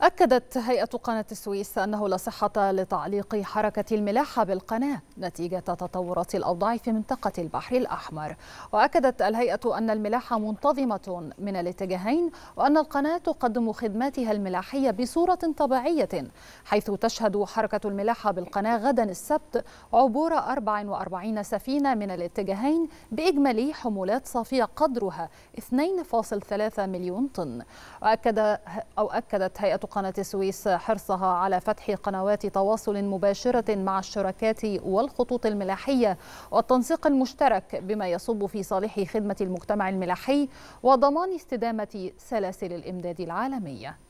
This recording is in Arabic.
أكدت هيئة قناة السويس أنه لا صحة لتعليق حركة الملاحة بالقناة نتيجة تطورات الأوضاع في منطقة البحر الأحمر وأكدت الهيئة أن الملاحة منتظمة من الاتجاهين وأن القناة تقدم خدماتها الملاحية بصورة طبيعية حيث تشهد حركة الملاحة بالقناة غدا السبت عبور 44 سفينة من الاتجاهين بإجمالي حمولات صافية قدرها 2.3 مليون طن وأكد أو أكدت هيئة قناة السويس حرصها على فتح قنوات تواصل مباشرة مع الشركات والخطوط الملاحية والتنسيق المشترك بما يصب في صالح خدمة المجتمع الملاحي وضمان استدامة سلاسل الإمداد العالمية